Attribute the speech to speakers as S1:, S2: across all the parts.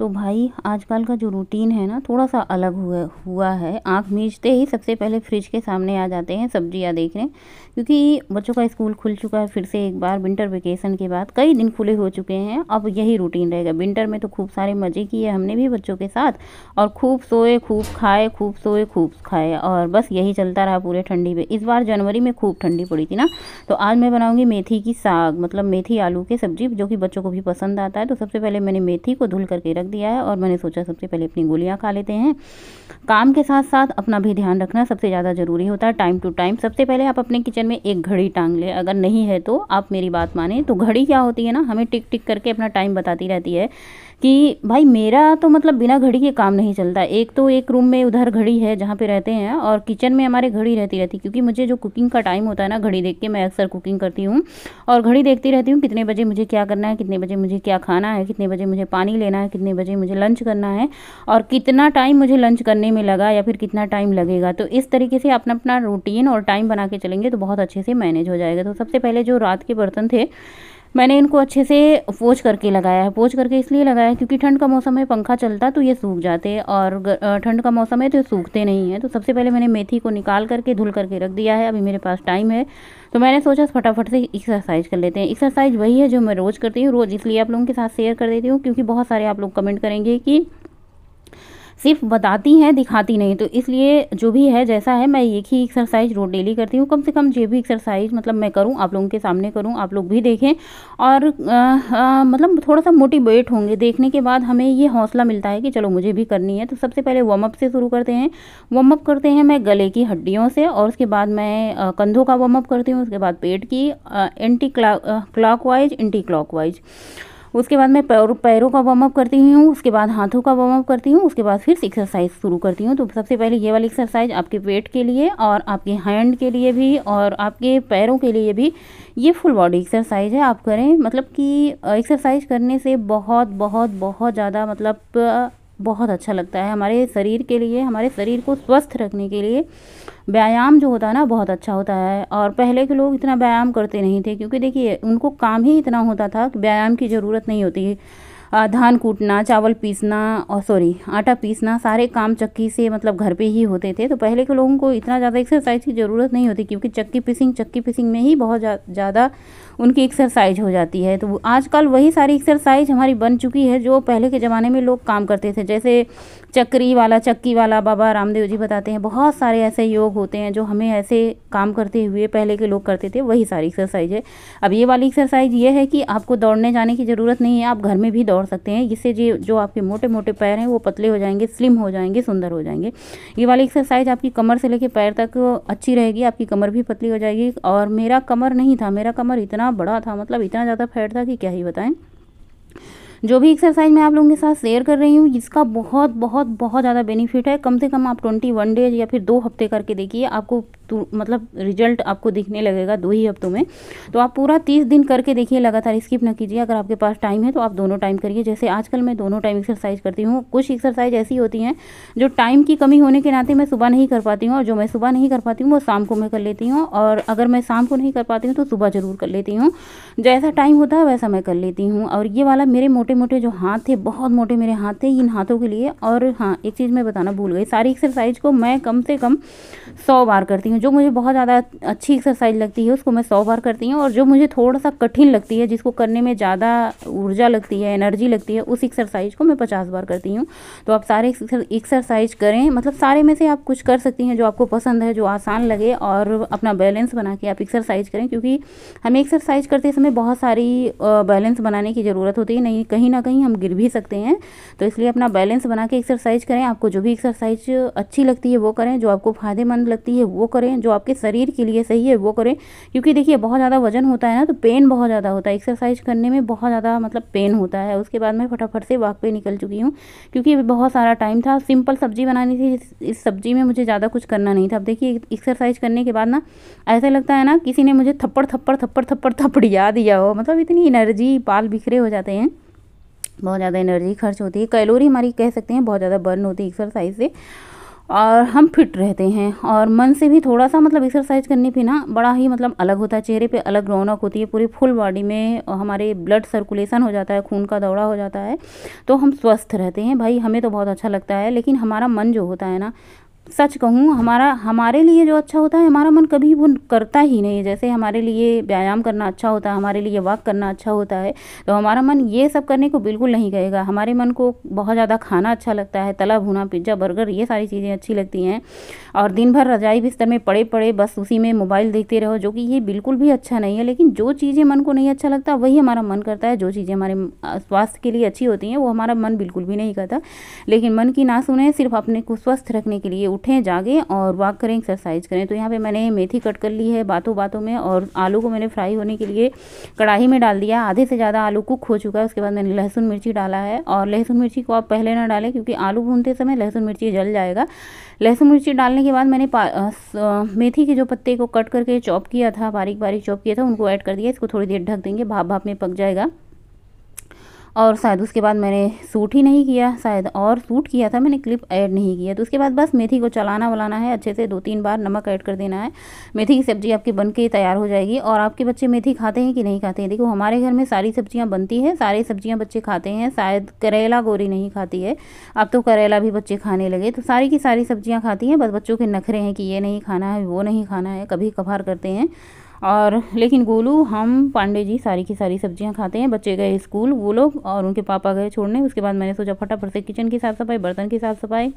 S1: तो भाई आजकल का जो रूटीन है ना थोड़ा सा अलग हुआ हुआ है आँख मीचते ही सबसे पहले फ्रिज के सामने आ जाते हैं सब्जियाँ देखने क्योंकि बच्चों का स्कूल खुल चुका है फिर से एक बार विंटर वेकेशन के बाद कई दिन खुले हो चुके हैं अब यही रूटीन रहेगा विंटर में तो खूब सारे मज़े किए हमने भी बच्चों के साथ और खूब सोए खूब खाए खूब सोए खूब खाए और बस यही चलता रहा पूरे ठंडी में इस बार जनवरी में खूब ठंडी पड़ी थी ना तो आज मैं बनाऊँगी मेथी की साग मतलब मेथी आलू की सब्ज़ी जो कि बच्चों को भी पसंद आता है तो सबसे पहले मैंने मेथी को धुल करके रख दिया है और मैंने सोचा सबसे पहले अपनी गोलियाँ खा लेते हैं काम के साथ साथ अपना भी ध्यान रखना सबसे ज़्यादा ज़रूरी होता है टाइम टू टाइम सबसे पहले आप अपने किचन में एक घड़ी टांग लें अगर नहीं है तो आप मेरी बात माने तो घड़ी क्या होती है ना हमें टिक टिक करके अपना टाइम बताती रहती है कि भाई मेरा तो मतलब बिना घड़ी के काम नहीं चलता एक तो एक रूम में उधर घड़ी है जहाँ पे रहते हैं और किचन में हमारे घड़ी रहती रहती क्योंकि मुझे जो कुकिंग का टाइम होता है ना घड़ी देख के मैं अक्सर कुकिंग करती हूँ और घड़ी देखती रहती हूँ कितने बजे मुझे क्या करना है कितने बजे मुझे क्या खाना है कितने बजे मुझे पानी लेना है कितने बजे मुझे लंच करना है और कितना टाइम मुझे लंच करने में लगा या फिर कितना टाइम लगेगा तो इस तरीके से अपना अपना रूटीन और टाइम बना के चलेंगे तो बहुत अच्छे से मैनेज हो जाएगा तो सबसे पहले जो रात के बर्तन थे मैंने इनको अच्छे से पोच करके लगाया है पोच करके इसलिए लगाया है क्योंकि ठंड का मौसम है पंखा चलता तो ये सूख जाते हैं और ठंड का मौसम है तो ये सूखते नहीं हैं तो सबसे पहले मैंने मेथी को निकाल करके धुल करके रख दिया है अभी मेरे पास टाइम है तो मैंने सोचा फटाफट से एक्सरसाइज कर लेते हैं एक्सरसाइज वही है जो मैं रोज़ करती हूँ रोज़ इसलिए आप लोगों के साथ शेयर कर देती हूँ क्योंकि बहुत सारे आप लोग कमेंट करेंगे कि सिर्फ बताती हैं दिखाती नहीं तो इसलिए जो भी है जैसा है मैं एक ही एक्सरसाइज रोज डेली करती हूँ कम से कम जो भी एक्सरसाइज मतलब मैं करूँ आप लोगों के सामने करूँ आप लोग भी देखें और आ, आ, मतलब थोड़ा सा मोटिवेट होंगे देखने के बाद हमें ये हौसला मिलता है कि चलो मुझे भी करनी है तो सबसे पहले वार्म अप से शुरू करते हैं वार्म अप करते हैं मैं गले की हड्डियों से और उसके बाद मैं कंधों का वार्म अप करती हूँ उसके बाद पेट की anticlockwise anticlockwise उसके बाद मैं पैर पैरों का वार्म अप करती हूँ उसके बाद हाथों का वार्म अप करती हूँ उसके बाद फिर एक्सरसाइज शुरू करती हूँ तो सबसे पहले ये वाली एक्सरसाइज आपके पेट के लिए और आपके हैंड के लिए भी और आपके पैरों के लिए भी ये फुल बॉडी एक्सरसाइज है आप करें मतलब कि एक्सरसाइज करने से बहुत बहुत बहुत ज़्यादा मतलब बहुत अच्छा लगता है हमारे शरीर के लिए हमारे शरीर को स्वस्थ रखने के लिए व्यायाम जो होता है ना बहुत अच्छा होता है और पहले के लोग इतना व्यायाम करते नहीं थे क्योंकि देखिए उनको काम ही इतना होता था कि व्यायाम की ज़रूरत नहीं होती धान कूटना चावल पीसना और सॉरी आटा पीसना सारे काम चक्की से मतलब घर पे ही होते थे तो पहले के लोगों को इतना ज़्यादा एक्सरसाइज की ज़रूरत नहीं होती क्योंकि चक्की पीसिंग चक्की पीसिंग में ही बहुत ज़्यादा जा, उनकी एक्सरसाइज हो जाती है तो आजकल वही सारी एक्सरसाइज हमारी बन चुकी है जो पहले के ज़माने में लोग काम करते थे जैसे चक्री वाला चक्की वाला बाबा रामदेव जी बताते हैं बहुत सारे ऐसे योग होते हैं जो हमें ऐसे काम करते हुए पहले के लोग करते थे वही सारी एक्सरसाइज है अब ये वाली एक्सरसाइज ये है कि आपको दौड़ने जाने की ज़रूरत नहीं है आप घर में भी दौड़ सकते हैं जिससे जी जो आपके मोटे मोटे पैर हैं वो पतले हो जाएंगे स्लिम हो जाएंगे सुंदर हो जाएंगे ये वाली एक्सरसाइज आपकी कमर से लेकर पैर तक अच्छी रहेगी आपकी कमर भी पतली हो जाएगी और मेरा कमर नहीं था मेरा कमर इतना इतना बड़ा था मतलब इतना ज़्यादा फैट था कि क्या ही बताएं जो भी एक्सरसाइज मैं आप लोगों के साथ शेयर कर रही हूँ इसका बहुत बहुत बहुत ज़्यादा बेनिफिट है कम से कम आप ट्वेंटी वन डेज या फिर दो हफ्ते करके देखिए आपको तो मतलब रिजल्ट आपको दिखने लगेगा दो ही हफ्तों में तो आप पूरा तीस दिन करके देखिए लगातार स्किप ना कीजिए अगर आपके पास टाइम है तो आप दोनों टाइम करिए जैसे आजकल मैं दोनों टाइम एक्सरसाइज करती हूँ कुछ एक्सरसाइज ऐसी होती हैं जो टाइम की कमी होने के नाते मैं सुबह नहीं कर पाती हूँ और जो मैं सुबह नहीं कर पाती हूँ वो शाम को मैं कर लेती हूँ और अगर मैं शाम को नहीं कर पाती हूँ तो सुबह ज़रूर कर लेती हूँ जैसा टाइम होता है वैसा मैं कर लेती हूँ और ये वाला मेरे मोटे मोटे मोटे जो हाथ थे बहुत मोटे मेरे हाथ थे इन हाथों के लिए और हाँ एक चीज़ मैं बताना भूल गई सारी एक्सरसाइज को मैं कम से कम सौ बार करती हूँ जो मुझे बहुत ज़्यादा अच्छी एक्सरसाइज लगती है उसको मैं सौ बार करती हूँ और जो मुझे थोड़ा सा कठिन लगती है जिसको करने में ज़्यादा ऊर्जा लगती है एनर्जी लगती है उस एक्सरसाइज को मैं पचास बार करती हूँ तो आप सारे एक्सरसाइज करें मतलब सारे में से आप कुछ कर सकती हैं जो आपको पसंद है जो आसान लगे और अपना बैलेंस बना के आप एक्सरसाइज करें क्योंकि हमें एक्सरसाइज करते समय बहुत सारी बैलेंस बनाने की ज़रूरत होती है नहीं कहीं कहीं ना कहीं हम गिर भी सकते हैं तो इसलिए अपना बैलेंस बना के एक्सरसाइज करें आपको जो भी एक्सरसाइज अच्छी लगती है वो करें जो आपको फ़ायदेमंद लगती है वो करें जो आपके शरीर के लिए सही है वो करें क्योंकि देखिए बहुत ज़्यादा वजन होता है ना तो पेन बहुत ज़्यादा होता है एक्सरसाइज करने में बहुत ज़्यादा मतलब पेन होता है उसके बाद मैं फटाफट से वाक पे निकल चुकी हूँ क्योंकि बहुत सारा टाइम था सिंपल सब्ज़ी बनानी थी इस सब्ज़ी में मुझे ज़्यादा कुछ करना नहीं था अब देखिए एक्सरसाइज करने के बाद ना ऐसा लगता है ना किसी ने मुझे थप्पड़ थप्पड़ थप्पड़ थप्पड़ थप्पड़िया दिया हो मतलब इतनी एनर्जी पाल बिखरे हो जाते हैं बहुत ज़्यादा एनर्जी खर्च होती है कैलोरी हमारी कह सकते हैं बहुत ज़्यादा बर्न होती है एक्सरसाइज से और हम फिट रहते हैं और मन से भी थोड़ा सा मतलब एक्सरसाइज करने पे ना बड़ा ही मतलब अलग होता है चेहरे पे अलग रौनक होती है पूरी फुल बॉडी में हमारे ब्लड सर्कुलेशन हो जाता है खून का दौड़ा हो जाता है तो हम स्वस्थ रहते हैं भाई हमें तो बहुत अच्छा लगता है लेकिन हमारा मन जो होता है ना सच कहूँ हमारा हमारे लिए जो अच्छा होता है हमारा मन कभी वो करता ही नहीं जैसे हमारे लिए व्यायाम करना अच्छा होता है हमारे लिए वॉक करना अच्छा होता है तो हमारा मन ये सब करने को बिल्कुल नहीं कहेगा हमारे मन को बहुत ज़्यादा खाना अच्छा लगता है तला भुना पिज्ज़ा बर्गर ये सारी चीज़ें अच्छी लगती हैं और दिन भर रजाई बिस्तर में पड़े पड़े बस उसी में मोबाइल देखते रहो जो कि ये बिल्कुल भी अच्छा नहीं है लेकिन जो चीज़ें मन को नहीं अच्छा लगता वही हमारा मन करता है जो चीज़ें हमारे स्वास्थ्य के लिए अच्छी होती हैं वो हमारा मन बिल्कुल भी नहीं करता लेकिन मन की ना सुने सिर्फ अपने को स्वस्थ रखने के लिए उठें जागें और वॉक करें एक्सरसाइज करें तो यहाँ पे मैंने मेथी कट कर ली है बातों बातों में और आलू को मैंने फ्राई होने के लिए कढ़ाई में डाल दिया आधे से ज़्यादा आलू कुक हो चुका है उसके बाद मैंने लहसुन मिर्ची डाला है और लहसुन मिर्ची को आप पहले ना डालें क्योंकि आलू भूनते समय लहसुन मिर्ची जल जाएगा लहसुन मिर्ची डालने के बाद मैंने मेथी के जो पत्ते को कट करके चॉप किया था बारीक बारीक चॉप किया था उनको ऐड कर दिया इसको थोड़ी देर ढक देंगे भाप भाप में पक जाएगा और शायद उसके बाद मैंने सूट ही नहीं किया शायद और सूट किया था मैंने क्लिप ऐड नहीं किया तो उसके बाद बस मेथी को चलाना वलाना है अच्छे से दो तीन बार नमक ऐड कर देना है मेथी की सब्ज़ी आपकी बन के तैयार हो जाएगी और आपके बच्चे मेथी खाते हैं कि नहीं खाते हैं देखो हमारे घर में सारी सब्ज़ियाँ बनती हैं सारी सब्ज़ियाँ बच्चे खाते हैं शायद करेला गोरी नहीं खाती है अब तो करेला भी बच्चे खाने लगे तो सारी की सारी सब्ज़ियाँ खाती हैं बस बच्चों के नखरे हैं कि ये नहीं खाना है वो नहीं खाना है कभी कभार करते हैं और लेकिन गोलू हम पांडे जी सारी की सारी सब्जियां खाते हैं बच्चे गए स्कूल वो लोग और उनके पापा गए छोड़ने उसके बाद मैंने सोचा फटाफट से किचन की साफ़ सफाई बर्तन की साफ़ सफाई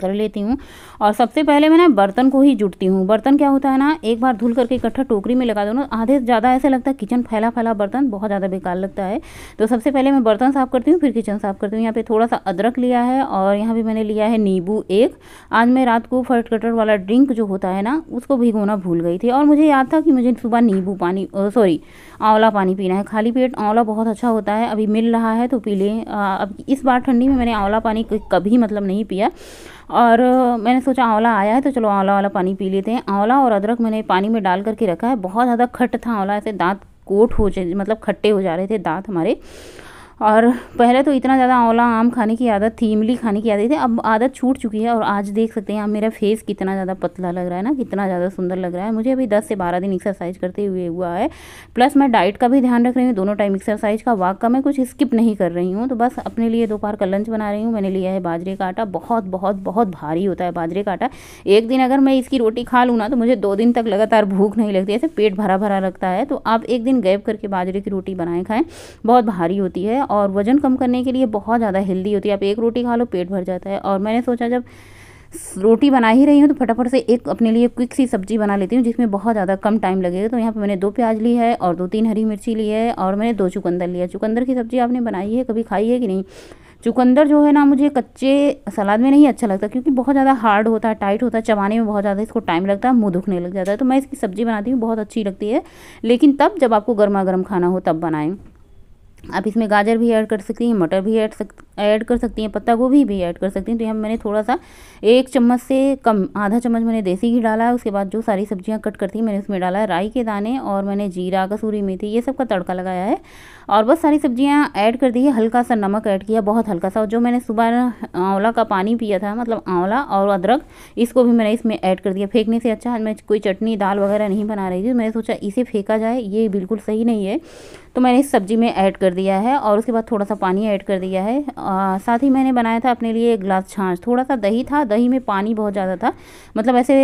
S1: कर लेती हूँ और सबसे पहले मैं ना बर्तन को ही जुटती हूँ बर्तन क्या होता है ना एक बार धुल करके इकट्ठा टोकरी में लगा दो ना आधे ज़्यादा ऐसा लगता है किचन फैला फैला बर्तन बहुत ज़्यादा बेकार लगता है तो सबसे पहले मैं बर्तन साफ़ करती हूँ फिर किचन साफ़ करती हूँ यहाँ पर थोड़ा सा अदरक लिया है और यहाँ पर मैंने लिया है नींबू एक आज मैं रात को फर्ट कटर वाला ड्रिंक जो होता है ना उसको भिगोना भूल गई थी और मुझे याद था कि मुझे सुबह नींबू पानी सॉरी आंवला पानी पीना है खाली पेट आंवला बहुत अच्छा होता है अभी मिल रहा है तो पी लें अब इस बार ठंडी में मैंने आंवला पानी कभी मतलब नहीं पिया और मैंने सोचा आंवला आया है तो चलो आंवला वाला पानी पी लेते हैं आंवला और अदरक मैंने पानी में डाल करके रखा है बहुत ज़्यादा खट था आंवला ऐसे दांत कोट हो मतलब खट्टे हो जा रहे थे दांत हमारे और पहले तो इतना ज़्यादा आंवला आम खाने की आदत थी इमली खाने की आदत थी अब आदत छूट चुकी है और आज देख सकते हैं आप मेरा फेस कितना ज़्यादा पतला लग रहा है ना कितना ज़्यादा सुंदर लग रहा है मुझे अभी दस से बारह दिन एक्सरसाइज करते हुए हुआ है प्लस मैं डाइट का भी ध्यान रख रही हूँ दोनों टाइम एक्सरसाइज का वाक का मैं कुछ स्किप नहीं कर रही हूँ तो बस अपने लिए दोपहर का लंच बना रही हूँ मैंने लिया है बाजरे का आटा बहुत बहुत बहुत भारी होता है बाजरे का आटा एक दिन अगर मैं इसकी रोटी खा लूँ ना तो मुझे दो दिन तक लगातार भूख नहीं लगती ऐसे पेट भरा भरा लगता है तो आप एक दिन गैप करके बाजरे की रोटी बनाए खाएँ बहुत भारी होती है और वज़न कम करने के लिए बहुत ज़्यादा हेल्दी होती है आप एक रोटी खा लो पेट भर जाता है और मैंने सोचा जब रोटी बना ही रही हूँ तो फटाफट से एक अपने लिए क्विक सी सब्ज़ी बना लेती हूँ जिसमें बहुत ज़्यादा कम टाइम लगेगा तो यहाँ पे मैंने दो प्याज ली है और दो तीन हरी मिर्ची ली है और मैंने दो चुकंदर लिया चुकंदर की सब्ज़ी आपने बनाई है कभी खाई है कि नहीं चुकंदर जो है ना मुझे कच्चे सलाद में नहीं अच्छा लगता क्योंकि बहुत ज़्यादा हार्ड होता है टाइट होता है चबाने में बहुत ज़्यादा इसको टाइम लगता है मुँह दुखने लग जाता है तो मैं इसकी सब्ज़ी बनाती हूँ बहुत अच्छी लगती है लेकिन तब जब आपको गर्मा गर्म खाना हो तब बनाएँ आप इसमें गाजर भी ऐड कर सकती हैं मटर भी ऐड सक ऐड कर सकती हैं पत्ता गोभी भी ऐड कर सकती हैं तो यहाँ मैंने थोड़ा सा एक चम्मच से कम आधा चम्मच मैंने देसी घी डाला है उसके बाद जो सारी सब्जियाँ कट करती मैंने उसमें डाला है राई के दाने और मैंने जीरा कसूरी मेथी ये सब का तड़का लगाया है और बस सारी सब्जियाँ ऐड कर दी है हल्का सा नमक ऐड किया बहुत हल्का सा और जो मैंने सुबह आंवला का पानी पिया था मतलब आंवला और अदरक इसको भी मैंने इसमें ऐड कर दिया फेंकने से अच्छा मैं कोई चटनी दाल वगैरह नहीं बना रही थी तो मैंने सोचा इसे फेंका जाए ये बिल्कुल सही नहीं है तो मैंने इस सब्ज़ी में ऐड कर दिया है और उसके बाद थोड़ा सा पानी ऐड कर दिया है साथ ही मैंने बनाया था अपने लिए एक ग्लास छाछ थोड़ा सा दही था दही में पानी बहुत ज़्यादा था मतलब ऐसे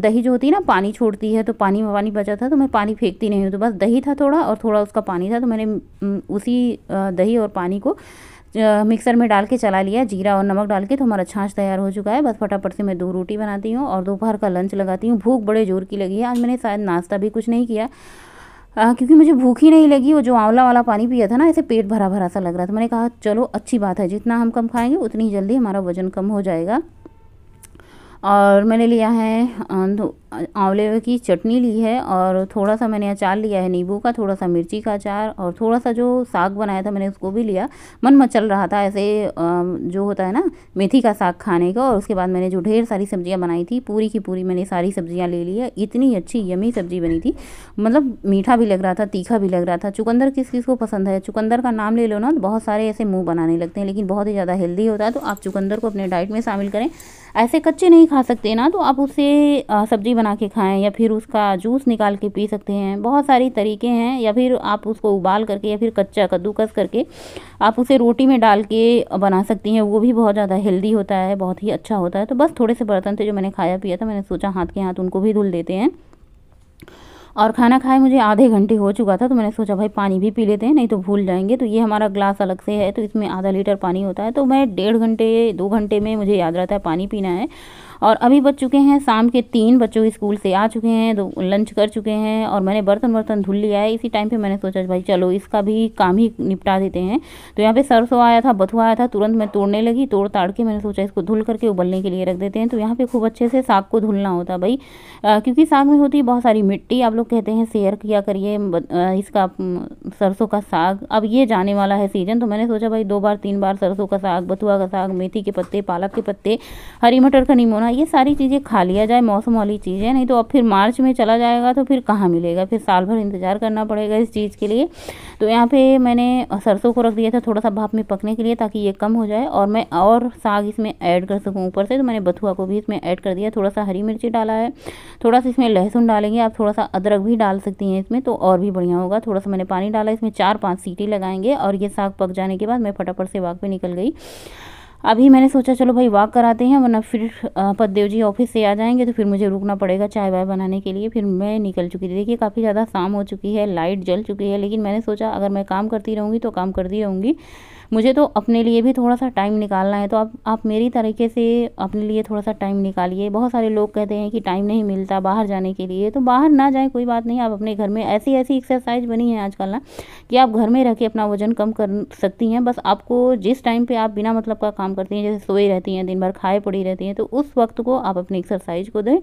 S1: दही जो होती है ना पानी छोड़ती है तो पानी में पानी बचा था तो मैं पानी फेंकती नहीं हूँ तो बस दही था थोड़ा और थोड़ा उसका पानी था तो मैंने उसी दही और पानी को मिक्सर में डाल के चला लिया जीरा और नमक डाल के तो हमारा छाछ तैयार हो चुका है बस फटाफट से मैं दो रोटी बनाती हूँ और दोपहर का लंच लगाती हूँ भूख बड़े जोर की लगी है आज मैंने शायद नाश्ता भी कुछ नहीं किया आ, क्योंकि मुझे भूख ही नहीं लगी वो जो आंवला वाला पानी पिया था ना ऐसे पेट भरा भरा सा लग रहा था मैंने कहा चलो अच्छी बात है जितना हम कम खाएंगे उतनी जल्दी हमारा वज़न कम हो जाएगा और मैंने लिया है अं, आंवले की चटनी ली है और थोड़ा सा मैंने अचार लिया है नींबू का थोड़ा सा मिर्ची का अचार और थोड़ा सा जो साग बनाया था मैंने उसको भी लिया मन मचल रहा था ऐसे जो होता है ना मेथी का साग खाने का और उसके बाद मैंने जो ढेर सारी सब्जियां बनाई थी पूरी की पूरी मैंने सारी सब्जियाँ ले ली है इतनी अच्छी यमी सब्जी बनी थी मतलब मीठा भी लग रहा था तीखा भी लग रहा था चुकंदर किस किस को पसंद है चुकंदर का नाम ले लो ना तो बहुत सारे ऐसे मुँह बनाने लगते हैं लेकिन बहुत ही ज़्यादा हेल्दी होता है तो आप चुकंदर को अपने डाइट में शामिल करें ऐसे कच्चे नहीं खा सकते ना तो आप उसे सब्जी बना के खाएं या फिर उसका जूस निकाल के पी सकते हैं बहुत सारी तरीके हैं या फिर आप उसको उबाल करके या फिर कच्चा कद्दूकस करके आप उसे रोटी में डाल के बना सकती हैं वो भी बहुत ज़्यादा हेल्दी होता है बहुत ही अच्छा होता है तो बस थोड़े से बर्तन थे जो मैंने खाया पिया था मैंने सोचा हाथ के हाथ उनको भी धुल देते हैं और खाना खाए मुझे आधे घंटे हो चुका था तो मैंने सोचा भाई पानी भी पी लेते हैं नहीं तो भूल जाएंगे तो ये हमारा ग्लास अलग से है तो इसमें आधा लीटर पानी होता है तो मैं डेढ़ घंटे दो घंटे में मुझे याद रहता है पानी पीना है और अभी बच चुके हैं शाम के तीन बच्चों स्कूल से आ चुके हैं तो लंच कर चुके हैं और मैंने बर्तन बर्तन धुल लिया है इसी टाइम पे मैंने सोचा भाई चलो इसका भी काम ही निपटा देते हैं तो यहाँ पे सरसों आया था बथुआ आया था तुरंत मैं तोड़ने लगी तोड़ ताड़ के मैंने सोचा इसको धुल करके उबलने के लिए रख देते हैं तो यहाँ पर खूब अच्छे से साग को धुलना होता भाई क्योंकि साग में होती है बहुत सारी मिट्टी आप लोग कहते हैं शेयर किया करिए इसका सरसों का साग अब ये जाने वाला है सीजन तो मैंने सोचा भाई दो बार तीन बार सरसों का साग बथुआ का साग मेथी के पत्ते पालक के पत्ते हरी मटर का निमोना ये सारी चीज़ें खा लिया जाए मौसम वाली चीज़ें नहीं तो अब फिर मार्च में चला जाएगा तो फिर कहाँ मिलेगा फिर साल भर इंतज़ार करना पड़ेगा इस चीज़ के लिए तो यहाँ पे मैंने सरसों को रख दिया था थोड़ा सा भाप में पकने के लिए ताकि ये कम हो जाए और मैं और साग इसमें ऐड कर सकूँ ऊपर से तो मैंने बथुआ को भी इसमें ऐड कर दिया थोड़ा सा हरी मिर्ची डाला है थोड़ा सा इसमें लहसुन डालेंगे आप थोड़ा सा अदरक भी डाल सकती हैं इसमें तो और भी बढ़िया होगा थोड़ा सा मैंने पानी डाला इसमें चार पाँच सीटी लगाएंगे और ये साग पक जाने के बाद मैं फटाफट से वाक पे निकल गई अभी मैंने सोचा चलो भाई वॉक कराते हैं वरना फिर पददेव जी ऑफिस से आ जाएंगे तो फिर मुझे रुकना पड़ेगा चाय वाय बनाने के लिए फिर मैं निकल चुकी थी देखिए काफ़ी ज़्यादा शाम हो चुकी है लाइट जल चुकी है लेकिन मैंने सोचा अगर मैं काम करती रहूँगी तो काम करती रहूँगी मुझे तो अपने लिए भी थोड़ा सा टाइम निकालना है तो आप आप मेरी तरीके से अपने लिए थोड़ा सा टाइम निकालिए बहुत सारे लोग कहते हैं कि टाइम नहीं मिलता बाहर जाने के लिए तो बाहर ना जाए कोई बात नहीं आप अपने घर में ऐसी ऐसी एक्सरसाइज बनी है आजकल ना कि आप घर में रह के अपना वजन कम कर सकती हैं बस आपको जिस टाइम पर आप बिना मतलब का काम काम करती हैं जैसे सोए रहती हैं दिन भर खाए पड़ी रहती हैं तो उस वक्त को आप अपनी एक्सरसाइज को दें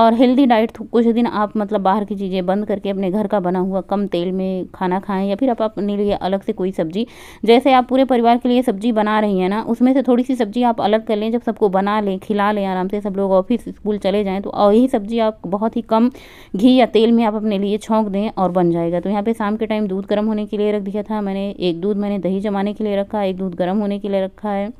S1: और हेल्दी डाइट कुछ दिन आप मतलब बाहर की चीज़ें बंद करके अपने घर का बना हुआ कम तेल में खाना खाएँ या फिर आप अपने लिए अलग से कोई सब्ज़ी जैसे आप पूरे परिवार के लिए सब्ज़ी बना रही हैं ना उसमें से थोड़ी सी सब्ज़ी आप अलग कर लें जब सबको बना लें खिला लें आराम से सब लोग ऑफिस स्कूल चले जाएँ तो यही सब्ज़ी आप बहुत ही कम घी या तेल में आप अपने लिए छोंक दें और बन जाएगा तो यहाँ पे शाम के टाइम दूध गर्म होने के लिए रख दिया था मैंने एक दूध मैंने दही जमाने के लिए रखा एक दूध गर्म होने के लिए रखा है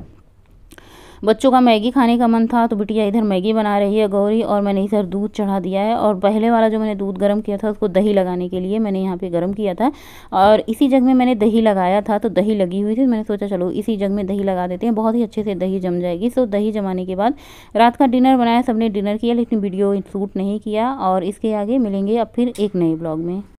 S1: बच्चों का मैगी खाने का मन था तो बिटिया इधर मैगी बना रही है गौरी और मैंने इधर दूध चढ़ा दिया है और पहले वाला जो मैंने दूध गर्म किया था उसको दही लगाने के लिए मैंने यहाँ पे गर्म किया था और इसी जग में मैंने दही लगाया था तो दही लगी हुई थी तो मैंने सोचा चलो इसी जग में दही लगा देते हैं बहुत ही अच्छे से दही जम जाएगी सो दही जमाने के बाद रात का डिनर बनाया सबने डिनर किया लेकिन वीडियो शूट नहीं किया और इसके आगे मिलेंगे अब फिर एक नए ब्लॉग में